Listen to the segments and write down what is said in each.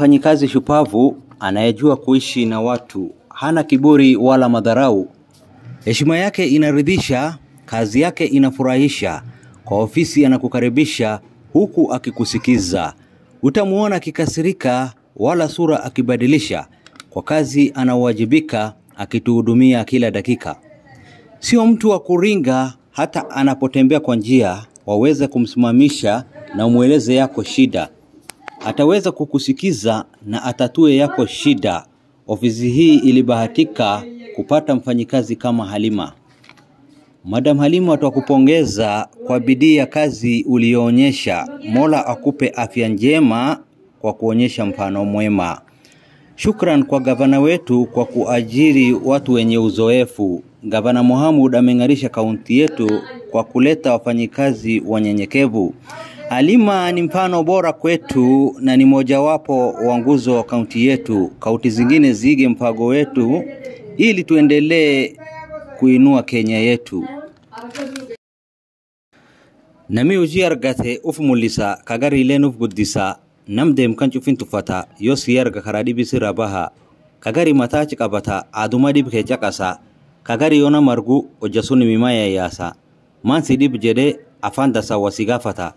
Mfanyikazi shupavu anayejua kuishi na watu, hana kiburi wala madharau. Heshima yake inaridhisha, kazi yake inafurahisha. Kwa ofisi anakukaribisha huku akikusikiza. Utamuona akikasirika wala sura akibadilisha. Kwa kazi anawajibika, akituhudumia kila dakika. Sio mtu wa kuringa, hata anapotembea kwa njia waweze kumsimamisha na umweleze yako shida ataweza kukusikiza na atatue yako shida. Ofisi hii ilibahatika kupata mfanyikazi kama Halima. Madam Halima, twakupongeza kwa bidii ya kazi uliyoonyesha. Mola akupe afya njema kwa kuonyesha mfano mwema. Shukran kwa gavana wetu kwa kuajiri watu wenye uzoefu. Gavana Mohamud ameng'arisha kaunti yetu kwa kuleta wafanyikazi wanyenyekevu. Halima ni mfano bora kwetu na ni mojawapo wa nguzo wa kaunti yetu. Kaunti zingine ziige mpango wetu ili tuendelee kuinua Kenya yetu. nami usii argate uf mul'isa kagari ileen uf namde mkanchu fintu fata tuffata yoo sii arga karaa dhibisirra kagari mataa kabata aduma dhib kee kagari yona margu ojasuni mimaya yasa. maansi dhib jedhe afaan tasaa wasigaafata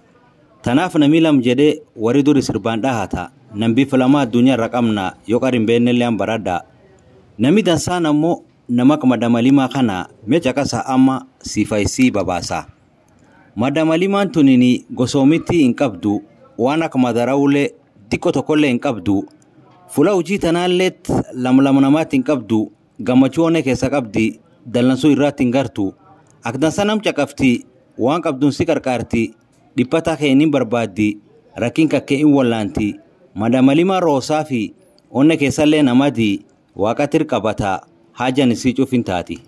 tanaaf namilam jedhe warri dur sirbaan dhahata nambi filamaa addunyaa irra qabna yoo qarinbeenneillean baradha nami dansaan ammoo namak madamalimaa kana mecha qasa amma sifaysii babaasa madamalimaan tunini gosoomitti hin qabdu waan ak madarawulee xiqqo tokkollee hin qabdu fula hojii tanaalleet lamlamnamaatti hin qabdu gammachuu onnee keessa qabdi dallansuu irraatti hin gartu Akdansa namcha qabti waan qabduun si qarqaarti dhiphata keenya hin barbaaddi rakkin kakkee hin wallaanti madamalimaa roosaa fi onna keessallee namadi waaqatir tirqabata haajan si cufin taati.